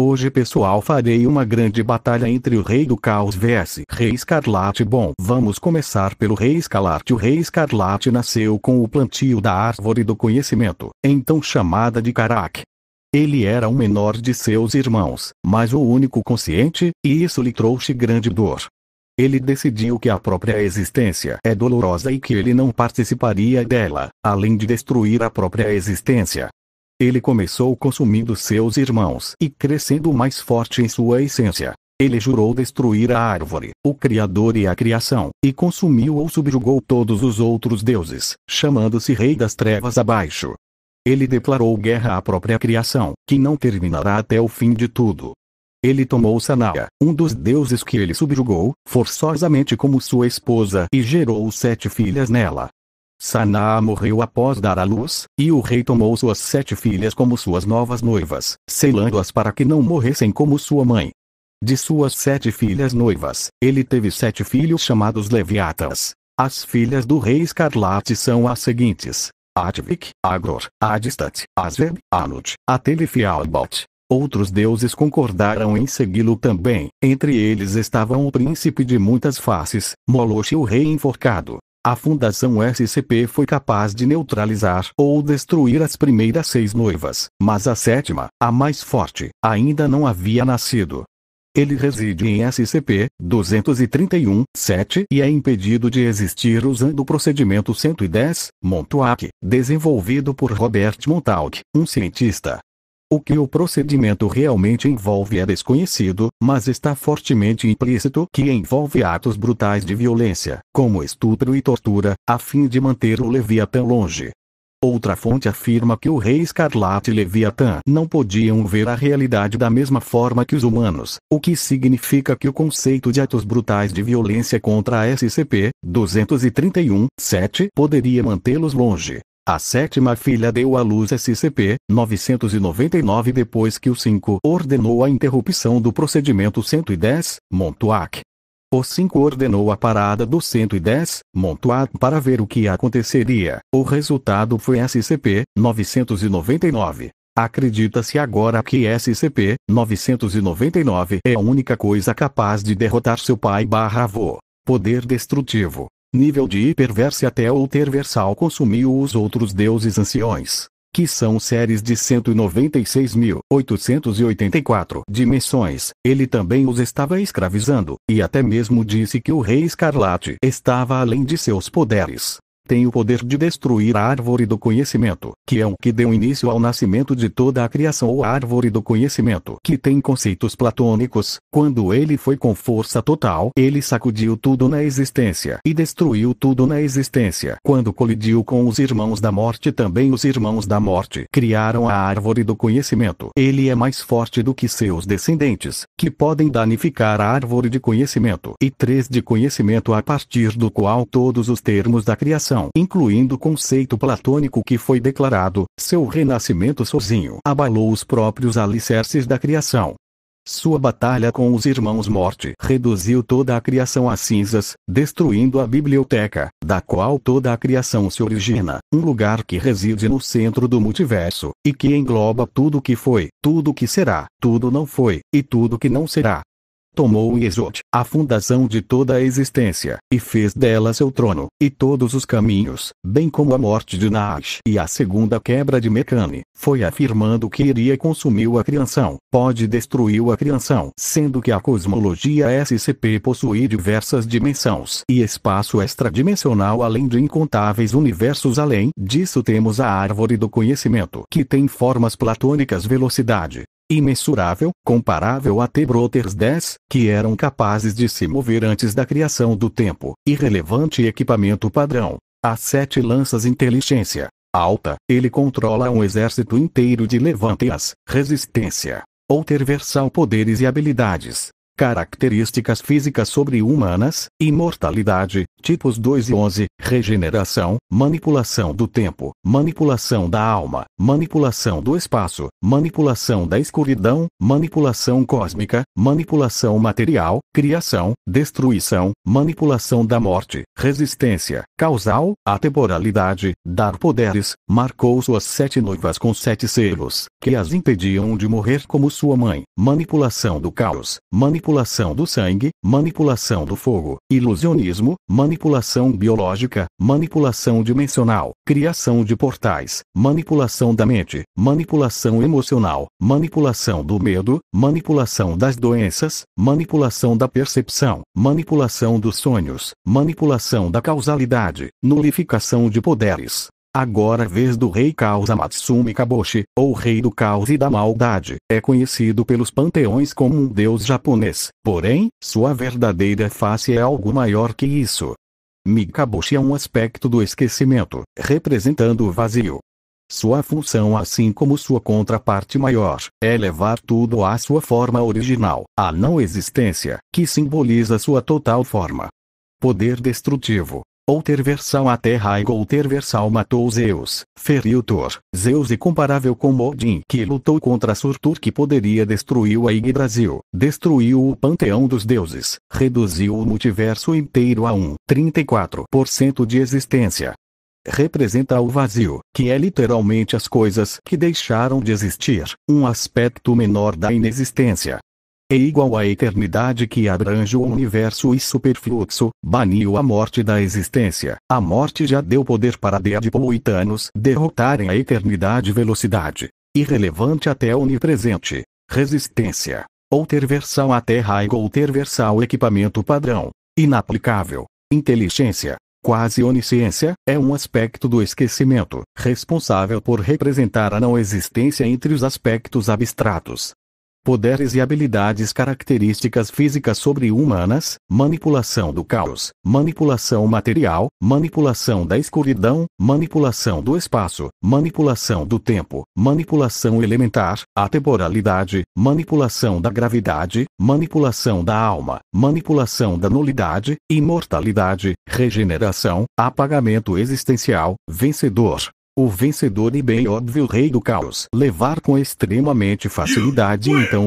Hoje pessoal farei uma grande batalha entre o Rei do Caos vs Rei Escarlate. Bom, vamos começar pelo Rei Escarlate. O Rei Escarlate nasceu com o plantio da Árvore do Conhecimento, então chamada de Karak. Ele era o menor de seus irmãos, mas o único consciente, e isso lhe trouxe grande dor. Ele decidiu que a própria existência é dolorosa e que ele não participaria dela, além de destruir a própria existência. Ele começou consumindo seus irmãos e crescendo mais forte em sua essência. Ele jurou destruir a árvore, o Criador e a criação, e consumiu ou subjugou todos os outros deuses, chamando-se Rei das Trevas abaixo. Ele declarou guerra à própria criação, que não terminará até o fim de tudo. Ele tomou Sanaa, um dos deuses que ele subjugou, forçosamente como sua esposa e gerou sete filhas nela. Saná morreu após dar à luz, e o rei tomou suas sete filhas como suas novas noivas, selando-as para que não morressem como sua mãe. De suas sete filhas noivas, ele teve sete filhos chamados Leviatas. As filhas do rei Escarlate são as seguintes: Atvik, Agror, Adistat, Asveb, Anut, Atelif e Albot. Outros deuses concordaram em segui-lo também, entre eles estavam o príncipe de muitas faces, Moloch o rei enforcado, a Fundação SCP foi capaz de neutralizar ou destruir as primeiras seis noivas, mas a sétima, a mais forte, ainda não havia nascido. Ele reside em SCP-231-7 e é impedido de existir usando o procedimento 110, Montauk, desenvolvido por Robert Montauk, um cientista. O que o procedimento realmente envolve é desconhecido, mas está fortemente implícito que envolve atos brutais de violência, como estupro e tortura, a fim de manter o Leviatã longe. Outra fonte afirma que o rei Escarlate e Leviatã não podiam ver a realidade da mesma forma que os humanos, o que significa que o conceito de atos brutais de violência contra a SCP-231-7 poderia mantê-los longe. A sétima filha deu à luz SCP-999 depois que o 5 ordenou a interrupção do procedimento 110, Montuac. O 5 ordenou a parada do 110, Montuac para ver o que aconteceria. O resultado foi SCP-999. Acredita-se agora que SCP-999 é a única coisa capaz de derrotar seu pai/avô. Poder destrutivo nível de hiperverse até terversal consumiu os outros deuses anciões, que são séries de 196.884 dimensões, ele também os estava escravizando, e até mesmo disse que o Rei Escarlate estava além de seus poderes tem o poder de destruir a árvore do conhecimento, que é o que deu início ao nascimento de toda a criação ou a árvore do conhecimento, que tem conceitos platônicos, quando ele foi com força total, ele sacudiu tudo na existência e destruiu tudo na existência. Quando colidiu com os irmãos da morte, também os irmãos da morte criaram a árvore do conhecimento. Ele é mais forte do que seus descendentes, que podem danificar a árvore de conhecimento e três de conhecimento a partir do qual todos os termos da criação incluindo o conceito platônico que foi declarado, seu renascimento sozinho abalou os próprios alicerces da criação. Sua batalha com os irmãos Morte reduziu toda a criação a cinzas, destruindo a biblioteca, da qual toda a criação se origina, um lugar que reside no centro do multiverso, e que engloba tudo que foi, tudo que será, tudo não foi, e tudo que não será tomou o Yesod, a fundação de toda a existência, e fez dela seu trono, e todos os caminhos, bem como a morte de Naash e a segunda quebra de Mecane, foi afirmando que iria consumiu a criação, pode destruiu a criação, sendo que a cosmologia SCP possui diversas dimensões e espaço extradimensional além de incontáveis universos além disso temos a árvore do conhecimento que tem formas platônicas velocidade, imensurável, comparável a t Brothers 10, que eram capazes de se mover antes da criação do tempo, irrelevante equipamento padrão. A sete lanças inteligência alta, ele controla um exército inteiro de levantes, resistência, outer versal poderes e habilidades. Características físicas sobre-humanas, imortalidade, tipos 2 e 11, regeneração, manipulação do tempo, manipulação da alma, manipulação do espaço, manipulação da escuridão, manipulação cósmica, manipulação material, criação, destruição, manipulação da morte, resistência, causal, atemporalidade, dar poderes, marcou suas sete noivas com sete selos, que as impediam de morrer como sua mãe, manipulação do caos, manipulação do sangue, manipulação do fogo, ilusionismo, manipulação biológica manipulação dimensional, criação de portais, manipulação da mente, manipulação emocional, manipulação do medo, manipulação das doenças, manipulação da percepção, manipulação dos sonhos, manipulação da causalidade, nulificação de poderes. Agora é vez do rei Caos Amatsumi Kaboshi, ou rei do caos e da maldade, é conhecido pelos panteões como um deus japonês, porém, sua verdadeira face é algo maior que isso. Mikaboshi é um aspecto do esquecimento, representando o vazio. Sua função, assim como sua contraparte maior, é levar tudo à sua forma original, à não existência, que simboliza sua total forma. Poder destrutivo, ou Terversal a terra Igor Terversal matou Zeus, feriu Thor. Zeus e comparável com Odin que lutou contra Surtur que poderia destruir a Brasil, destruiu o panteão dos deuses, reduziu o multiverso inteiro a um 34% de existência. Representa o vazio, que é literalmente as coisas que deixaram de existir, um aspecto menor da inexistência é igual à eternidade que abrange o universo e superfluxo, baniu a morte da existência. A morte já deu poder para Deadpool e Thanos derrotarem a eternidade velocidade. Irrelevante até onipresente. Resistência. Outer versão até raio outer versão equipamento padrão. Inaplicável. Inteligência. Quase onisciência, é um aspecto do esquecimento, responsável por representar a não existência entre os aspectos abstratos poderes e habilidades características físicas sobre-humanas, manipulação do caos, manipulação material, manipulação da escuridão, manipulação do espaço, manipulação do tempo, manipulação elementar, atemporalidade, manipulação da gravidade, manipulação da alma, manipulação da nulidade, imortalidade, regeneração, apagamento existencial, vencedor, o vencedor e bem óbvio rei do caos levar com extremamente facilidade então o.